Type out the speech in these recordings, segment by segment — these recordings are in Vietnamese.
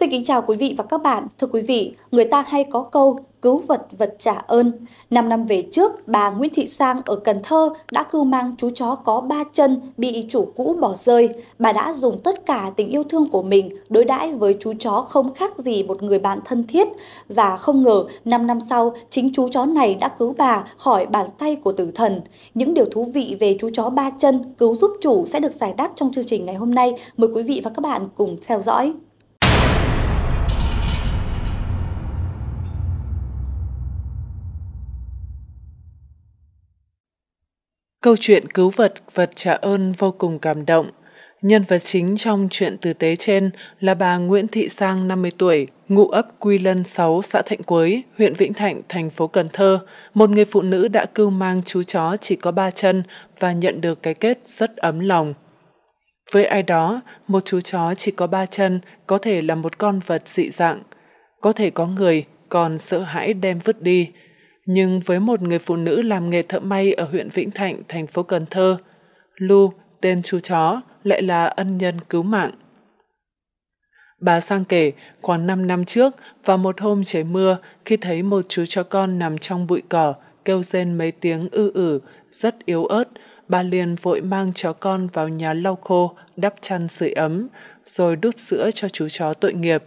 Xin kính chào quý vị và các bạn. Thưa quý vị, người ta hay có câu cứu vật vật trả ơn. 5 năm về trước, bà Nguyễn Thị Sang ở Cần Thơ đã cưu mang chú chó có ba chân bị chủ cũ bỏ rơi. Bà đã dùng tất cả tình yêu thương của mình đối đãi với chú chó không khác gì một người bạn thân thiết. Và không ngờ, 5 năm sau, chính chú chó này đã cứu bà khỏi bàn tay của tử thần. Những điều thú vị về chú chó ba chân cứu giúp chủ sẽ được giải đáp trong chương trình ngày hôm nay. Mời quý vị và các bạn cùng theo dõi. Câu chuyện cứu vật, vật trả ơn vô cùng cảm động. Nhân vật chính trong chuyện tử tế trên là bà Nguyễn Thị Sang 50 tuổi, ngụ ấp Quy Lân 6, xã Thạnh Quới, huyện Vĩnh Thạnh, thành phố Cần Thơ, một người phụ nữ đã cưu mang chú chó chỉ có ba chân và nhận được cái kết rất ấm lòng. Với ai đó, một chú chó chỉ có ba chân có thể là một con vật dị dạng. Có thể có người còn sợ hãi đem vứt đi, nhưng với một người phụ nữ làm nghề thợ may ở huyện Vĩnh Thạnh, thành phố Cần Thơ, Lu, tên chú chó, lại là ân nhân cứu mạng. Bà Sang kể, khoảng 5 năm trước, vào một hôm trời mưa, khi thấy một chú chó con nằm trong bụi cỏ, kêu rên mấy tiếng ư ử, rất yếu ớt, bà liền vội mang chó con vào nhà lau khô, đắp chăn sưởi ấm, rồi đút sữa cho chú chó tội nghiệp.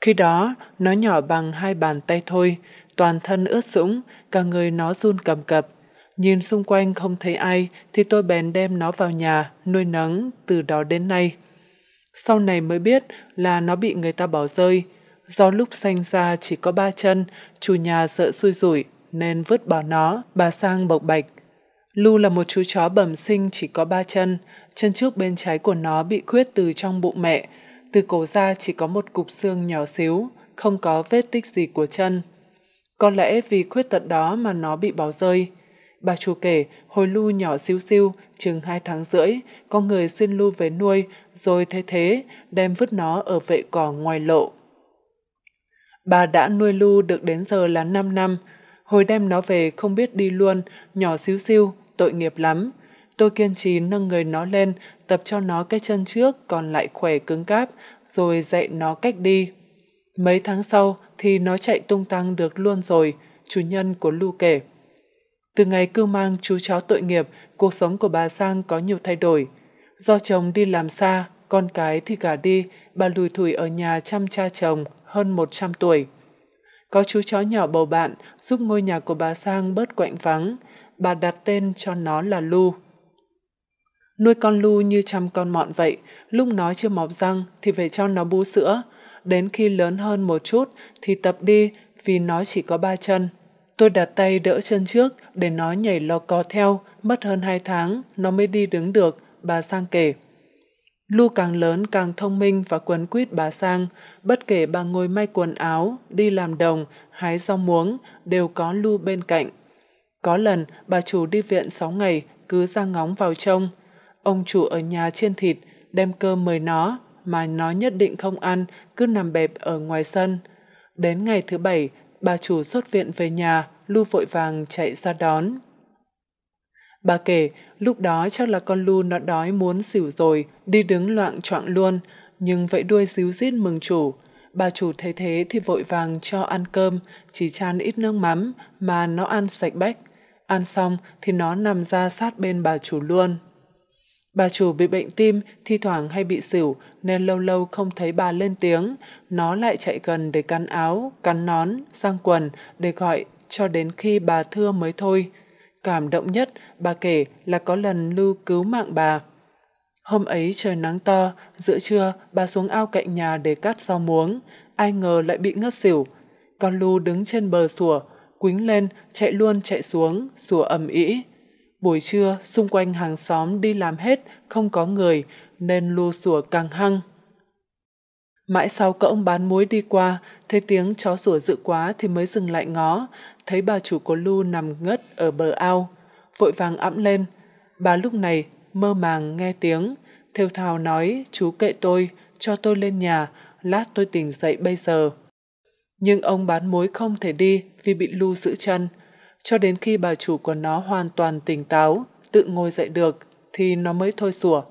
Khi đó, nó nhỏ bằng hai bàn tay thôi, toàn thân ướt sũng, cả người nó run cầm cập. Nhìn xung quanh không thấy ai thì tôi bèn đem nó vào nhà, nuôi nấng từ đó đến nay. Sau này mới biết là nó bị người ta bỏ rơi. Do lúc sanh ra chỉ có ba chân, chủ nhà sợ xui rủi nên vứt bỏ nó, bà sang bộc bạch. Lu là một chú chó bẩm sinh chỉ có ba chân, chân trước bên trái của nó bị khuyết từ trong bụng mẹ, từ cổ ra chỉ có một cục xương nhỏ xíu, không có vết tích gì của chân. Có lẽ vì khuyết tật đó mà nó bị bỏ rơi. Bà chủ kể, hồi Lu nhỏ xíu xiu, chừng hai tháng rưỡi, có người xin Lu về nuôi, rồi thế thế, đem vứt nó ở vệ cỏ ngoài lộ. Bà đã nuôi Lu được đến giờ là 5 năm. Hồi đem nó về không biết đi luôn, nhỏ xíu xiu, tội nghiệp lắm. Tôi kiên trì nâng người nó lên, tập cho nó cái chân trước còn lại khỏe cứng cáp, rồi dạy nó cách đi. Mấy tháng sau, thì nó chạy tung tăng được luôn rồi, chủ nhân của Lu kể. Từ ngày cưu mang chú chó tội nghiệp, cuộc sống của bà Sang có nhiều thay đổi. Do chồng đi làm xa, con cái thì cả đi, bà lùi thủi ở nhà chăm cha chồng hơn 100 tuổi. Có chú chó nhỏ bầu bạn giúp ngôi nhà của bà Sang bớt quạnh vắng, bà đặt tên cho nó là Lu. Nuôi con Lu như chăm con mọn vậy, lúc nó chưa mọc răng thì phải cho nó bú sữa, đến khi lớn hơn một chút thì tập đi vì nó chỉ có ba chân. Tôi đặt tay đỡ chân trước để nó nhảy lò cò theo, mất hơn hai tháng, nó mới đi đứng được, bà Sang kể. Lu càng lớn càng thông minh và quấn quýt bà Sang, bất kể bà ngồi may quần áo, đi làm đồng, hái rau muống, đều có Lu bên cạnh. Có lần, bà chủ đi viện 6 ngày, cứ ra ngóng vào trông. Ông chủ ở nhà chiên thịt, đem cơm mời nó, mà nó nhất định không ăn, cứ nằm bẹp ở ngoài sân. Đến ngày thứ bảy, bà chủ xuất viện về nhà, Lu vội vàng chạy ra đón. Bà kể, lúc đó chắc là con Lu nó đói muốn xỉu rồi, đi đứng loạn choạng luôn, nhưng vậy đuôi díu rít mừng chủ. Bà chủ thấy thế thì vội vàng cho ăn cơm, chỉ chan ít nước mắm mà nó ăn sạch bách. Ăn xong thì nó nằm ra sát bên bà chủ luôn. Bà chủ bị bệnh tim, thi thoảng hay bị xỉu, nên lâu lâu không thấy bà lên tiếng. Nó lại chạy gần để cắn áo, cắn nón, sang quần, để gọi cho đến khi bà thưa mới thôi. Cảm động nhất, bà kể là có lần Lưu cứu mạng bà. Hôm ấy trời nắng to, giữa trưa bà xuống ao cạnh nhà để cắt rau muống. Ai ngờ lại bị ngất xỉu. Con Lưu đứng trên bờ sủa, quính lên, chạy luôn chạy xuống, sủa ầm ĩ. Buổi trưa, xung quanh hàng xóm đi làm hết, không có người, nên lu sủa càng hăng. Mãi sau cỡ ông bán muối đi qua, thấy tiếng chó sủa dữ quá thì mới dừng lại ngó, thấy bà chủ của Lu nằm ngất ở bờ ao, vội vàng ẵm lên. Bà lúc này mơ màng nghe tiếng, thều thào nói chú kệ tôi, cho tôi lên nhà, lát tôi tỉnh dậy bây giờ. Nhưng ông bán muối không thể đi vì bị Lu giữ chân, cho đến khi bà chủ của nó hoàn toàn tỉnh táo, tự ngồi dậy được, thì nó mới thôi sủa.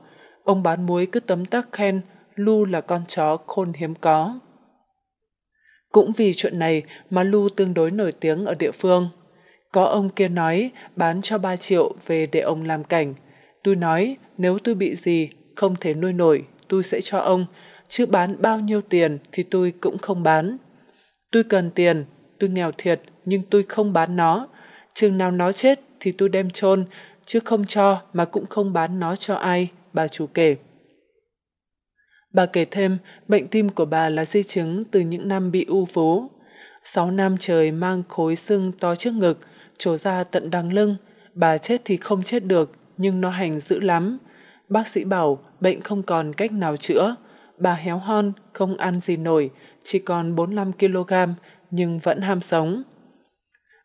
Ông bán muối cứ tấm tắc khen, Lu là con chó khôn hiếm có. Cũng vì chuyện này mà Lu tương đối nổi tiếng ở địa phương. Có ông kia nói bán cho 3 triệu về để ông làm cảnh. Tôi nói nếu tôi bị gì, không thể nuôi nổi, tôi sẽ cho ông. Chứ bán bao nhiêu tiền thì tôi cũng không bán. Tôi cần tiền, tôi nghèo thiệt nhưng tôi không bán nó chừng nào nó chết thì tôi đem chôn, chứ không cho mà cũng không bán nó cho ai, bà chủ kể. Bà kể thêm, bệnh tim của bà là di chứng từ những năm bị u vú. Sáu năm trời mang khối xương to trước ngực, trổ ra tận đằng lưng. Bà chết thì không chết được, nhưng nó hành dữ lắm. Bác sĩ bảo bệnh không còn cách nào chữa. Bà héo hon, không ăn gì nổi, chỉ còn 45 kg, nhưng vẫn ham sống.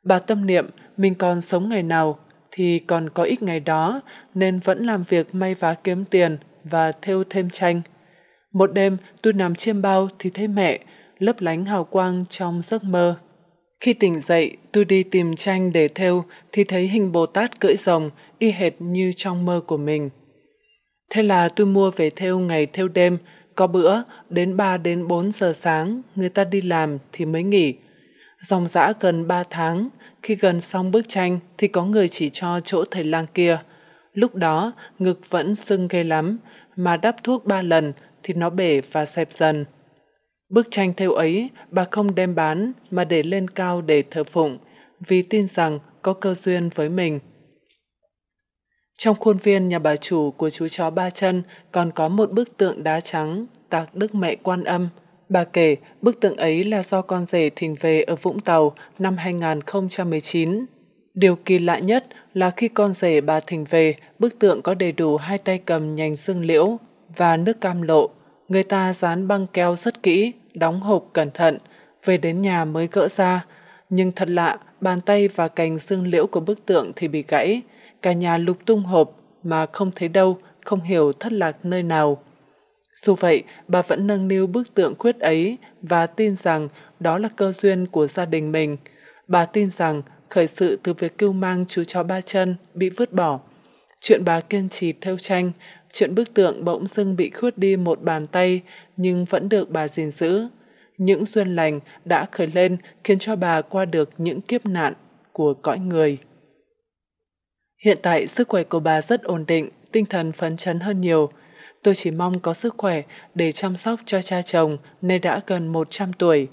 Bà tâm niệm mình còn sống ngày nào thì còn có ít ngày đó nên vẫn làm việc may vá kiếm tiền và thêu thêm tranh. Một đêm tôi nằm chiêm bao thì thấy mẹ lấp lánh hào quang trong giấc mơ. Khi tỉnh dậy, tôi đi tìm tranh để thêu thì thấy hình Bồ Tát cưỡi rồng y hệt như trong mơ của mình. Thế là tôi mua về thêu ngày thêu đêm, có bữa đến 3 đến 4 giờ sáng người ta đi làm thì mới nghỉ Dòng dã gần 3 tháng, khi gần xong bức tranh thì có người chỉ cho chỗ thầy lang kia. Lúc đó, ngực vẫn sưng ghê lắm, mà đắp thuốc 3 lần thì nó bể và xẹp dần. Bức tranh theo ấy, bà không đem bán mà để lên cao để thờ phụng, vì tin rằng có cơ duyên với mình. Trong khuôn viên nhà bà chủ của chú chó ba chân còn có một bức tượng đá trắng tạc Đức Mẹ Quan Âm Bà kể bức tượng ấy là do con rể thỉnh về ở Vũng Tàu năm 2019. Điều kỳ lạ nhất là khi con rể bà thỉnh về, bức tượng có đầy đủ hai tay cầm nhành dương liễu và nước cam lộ. Người ta dán băng keo rất kỹ, đóng hộp cẩn thận, về đến nhà mới gỡ ra. Nhưng thật lạ, bàn tay và cành dương liễu của bức tượng thì bị gãy. Cả nhà lục tung hộp mà không thấy đâu, không hiểu thất lạc nơi nào. Dù vậy, bà vẫn nâng niu bức tượng khuyết ấy và tin rằng đó là cơ duyên của gia đình mình. Bà tin rằng khởi sự từ việc cưu mang chú chó ba chân bị vứt bỏ. Chuyện bà kiên trì theo tranh, chuyện bức tượng bỗng dưng bị khuyết đi một bàn tay nhưng vẫn được bà gìn giữ. Những duyên lành đã khởi lên khiến cho bà qua được những kiếp nạn của cõi người. Hiện tại sức khỏe của bà rất ổn định, tinh thần phấn chấn hơn nhiều. Tôi chỉ mong có sức khỏe để chăm sóc cho cha chồng nên đã gần 100 tuổi.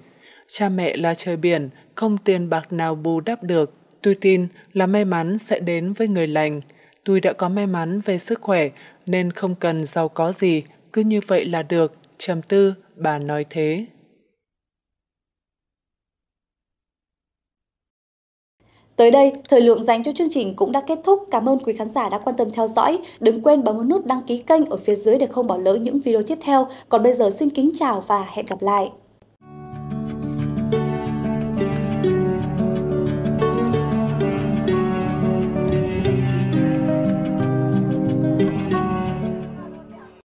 Cha mẹ là trời biển, không tiền bạc nào bù đắp được. Tôi tin là may mắn sẽ đến với người lành. Tôi đã có may mắn về sức khỏe nên không cần giàu có gì, cứ như vậy là được. Trầm tư, bà nói thế. Tới đây, thời lượng dành cho chương trình cũng đã kết thúc. Cảm ơn quý khán giả đã quan tâm theo dõi. Đừng quên bấm nút đăng ký kênh ở phía dưới để không bỏ lỡ những video tiếp theo. Còn bây giờ xin kính chào và hẹn gặp lại.